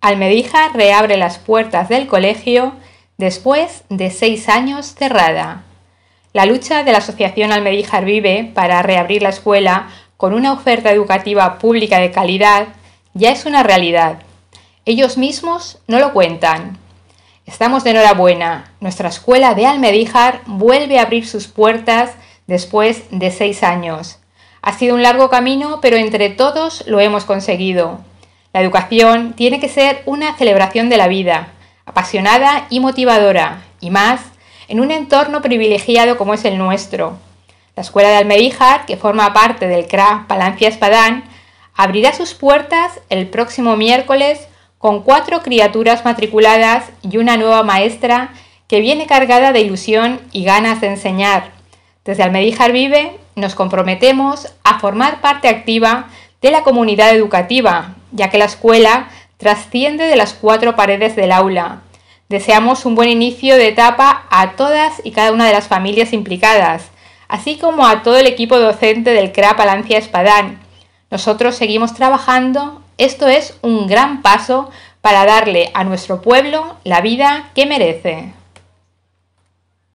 Almedíjar reabre las puertas del colegio después de seis años cerrada. La lucha de la Asociación Almedíjar Vive para reabrir la escuela con una oferta educativa pública de calidad ya es una realidad. Ellos mismos no lo cuentan. Estamos de enhorabuena. Nuestra escuela de Almedíjar vuelve a abrir sus puertas después de seis años. Ha sido un largo camino, pero entre todos lo hemos conseguido. La educación tiene que ser una celebración de la vida, apasionada y motivadora, y más en un entorno privilegiado como es el nuestro. La Escuela de Almedíjar, que forma parte del CRA Palancia Espadán, abrirá sus puertas el próximo miércoles con cuatro criaturas matriculadas y una nueva maestra que viene cargada de ilusión y ganas de enseñar. Desde Almedíjar Vive nos comprometemos a formar parte activa de la comunidad educativa, ya que la escuela trasciende de las cuatro paredes del aula. Deseamos un buen inicio de etapa a todas y cada una de las familias implicadas, así como a todo el equipo docente del CRAP Palancia Espadán. Nosotros seguimos trabajando, esto es un gran paso para darle a nuestro pueblo la vida que merece.